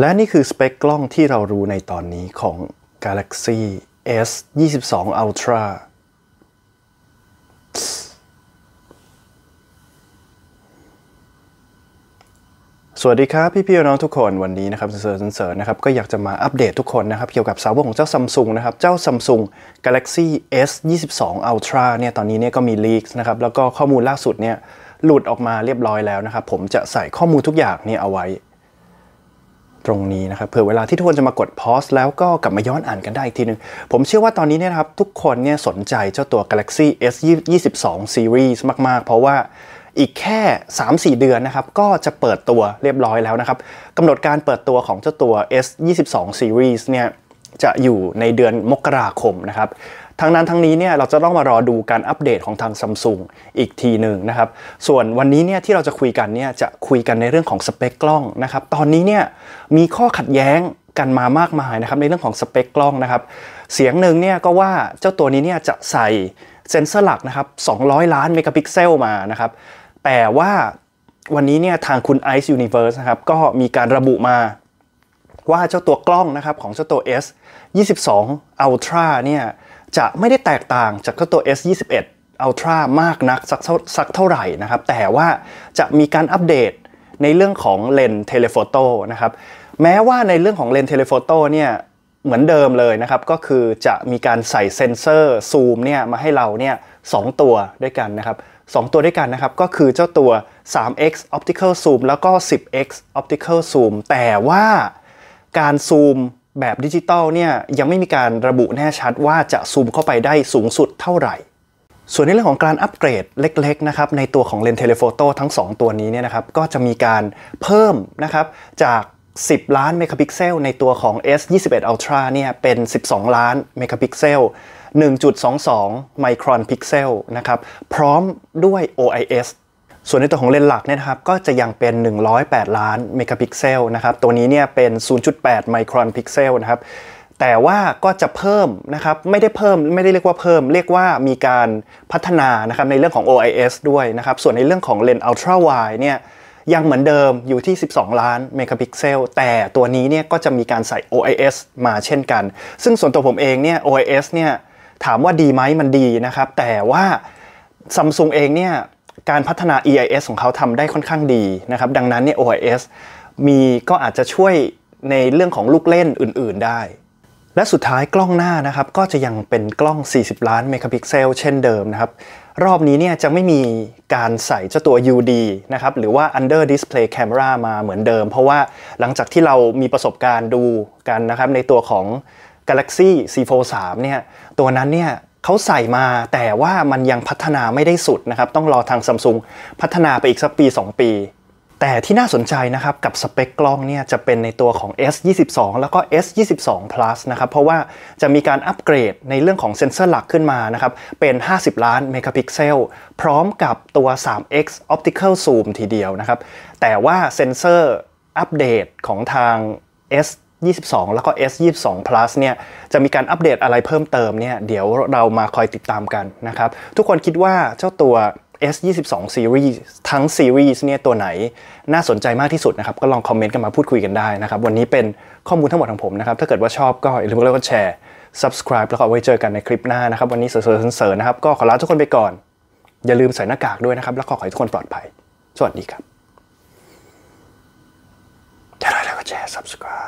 และนี่คือสเปคกล้องที่เรารู้ในตอนนี้ของ Galaxy S 22 Ultra สวัสดีครับพี่พี่น้องทุกคนวันนี้นะครับเสร์ฟเสร์ฟนะครับก็อยากจะมาอัปเดตทุกคนนะครับ เกี่ยวกับสาวบของเจ้าซัมซุงนะครับเจ้าซัมซุง Galaxy S 22 Ultra เนี่ยตอนนี้เนี่ยก็มีลีกนะครับ แล้วก็ข้อมูลล่าสุดเนี่ยหลุดออกมาเรียบร้อยแล้วนะครับ ผมจะใส่ข้อมูลทุกอย่างเนี่ยเอาไว้ตรงนี้นะครับเผื่อเวลาที่ทุกคนจะมากดพอสแล้วก็กลับมาย้อนอ่านกันได้อีกทีนึง ผมเชื่อว่าตอนนี้เนี่ยครับทุกคนเนี่ยสนใจเจ้าตัว Galaxy S 22 Series มากๆ เพราะว่าอีกแค่ 3-4 เดือนนะครับก็จะเปิดตัวเรียบร้อยแล้วนะครับกำหนดการเปิดตัวของเจ้าตัว S 22 Series เนี่ยจะอยู่ในเดือนมกราคมนะครับทั้งนั้นทั้งนี้เนี่ยเราจะต้องมารอดูการอัปเดตของทางซัมซุงอีกทีหนึ่งนะครับส่วนวันนี้เนี่ยที่เราจะคุยกันเนี่ยจะคุยกันในเรื่องของสเปคกล้องนะครับตอนนี้เนี่ยมีข้อขัดแย้งกันมามากมายนะครับในเรื่องของสเปคกล้องนะครับ เสียงหนึ่งเนี่ยก็ว่าเจ้าตัวนี้เนี่ยจะใส่เซนเซอร์หลักนะครับ200ล้านเมกะพิกเซลมานะครับแต่ว่าวันนี้เนี่ยทางคุณ Ice Universe นะครับก็มีการระบุมาว่าเจ้าตัวกล้องนะครับ ของเจ้าตัว S 22 Ultra เนี่ยจะไม่ได้แตกต่างจากตัว S21 Ultra มากนักสักสักเท่าไหร่นะครับแต่ว่าจะมีการอัปเดตในเรื่องของเลนเทเลโฟโต้นะครับแม้ว่าในเรื่องของเลนเทเลโฟโต้เนี่ยเหมือนเดิมเลยนะครับก็คือจะมีการใส่เซนเซอร์ซูมเนี่ยมาให้เราเนี่ยสตัวด้วยกันนะครับงตัวด้วยกันนะครับก็คือเจ้าตัว 3x optical zoom แล้วก็ 10x optical zoom แต่ว่าการซูมแบบดิจิตอลเนี่ยยังไม่มีการระบุแน่ชัดว่าจะซูมเข้าไปได้สูงสุดเท่าไหร่ ส่วนในเรื่องของการอัปเกรดเล็กๆนะครับในตัวของเลนส์เทเลโฟโต้ทั้ง 2 ตัวนี้เนี่ยนะครับก็จะมีการเพิ่มนะครับจาก 10 ล้านเมกะพิกเซลในตัวของ S21 Ultra เนี่ยเป็น 12 ล้านเมกะพิกเซล 1.22ไมครอนพิกเซลนะครับพร้อมด้วย OIS ส่วนในตัวของเลนส์หลักเนี่ยครับก็จะยังเป็น 108ล้านเมกะพิกเซลนะครับตัวนี้เนี่ยเป็น 0.8 ไมครอนพิกเซลนะครับแต่ว่าก็จะเพิ่มนะครับไม่ได้เพิ่มไม่ได้เรียกว่าเพิ่ม เรียกว่ามีการพัฒนานะครับในเรื่องของ OIS ด้วยนะครับส่วนในเรื่องของเลนส์อัลตร้าไวเนี่ยยังเหมือนเดิมอยู่ที่ 12ล้านเมกะพิกเซลแต่ตัวนี้เนี่ยก็จะมีการใส่ OIS มาเช่นกัน ซึ่งส่วนตัวผมเองเนี่ย OIS เนี่ยถามว่าดีไหมมันดีนะครับแต่ว่าซัมซุงเองเนี่ยการพัฒนา EIS ของเขาทำได้ค่อนข้างดีนะครับดังนั้นเนี่ย OIS มีก็อาจจะช่วยในเรื่องของลูกเล่นอื่นๆได้ และสุดท้ายกล้องหน้านะครับก็จะยังเป็นกล้อง 40ล้านเมกะพิกเซลเช่นเดิมนะครับรอบนี้เนี่ยจะไม่มีการใส่เจ้าตัว UD นะครับหรือว่า under display camera มาเหมือนเดิม เพราะว่าหลังจากที่เรามีประสบการณ์ดูกันนะครับในตัวของ Galaxy C43 เนี่ยตัวนั้นเนี่ยเขาใส่มาแต่ว่ามันยังพัฒนาไม่ได้สุดนะครับต้องรอทางซัมซุงพัฒนาไปอีกสักปี 2 ปี แต่ที่น่าสนใจนะครับกับสเปคกล้องเนี่ยจะเป็นในตัวของ S22 แล้วก็ S22 plus นะครับเพราะว่าจะมีการอัปเกรดในเรื่องของเซ็นเซอร์หลักขึ้นมานะครับเป็น 50 ล้านเมกะพิกเซล พร้อมกับตัว 3x optical zoom ทีเดียวนะครับแต่ว่าเซ็นเซอร์อัปเดตของทาง S 22แล้วก็ S22 Plus เนี่ย จะมีการอัปเดตอะไรเพิ่มเติมเนี่ย เดี๋ยวเรามาคอยติดตามกันนะครับ ทุกคนคิดว่าเจ้าตัว S22 Series ทั้ง Series เนี่ยตัวไหนน่าสนใจมากที่สุดนะครับ ก็ลองคอมเมนต์กันมาพูดคุยกันได้นะครับ วันนี้เป็นข้อมูลทั้งหมดของผมนะครับ ถ้าเกิดว่าชอบก็อย่าลืมกดไลค์กดแชร์ subscribe แล้วก็ไว้เจอกันในคลิปหน้านะครับ วันนี้เสริิมนะครับ ก็ขอลาทุกคนไปก่อน อย่าลืมใส่หน้ากากด้วยนะครับ แล้วก็ขอให้ทุกคนปลอดภัย สวัสดีครับอย่าลืมกดแชร์ subscribe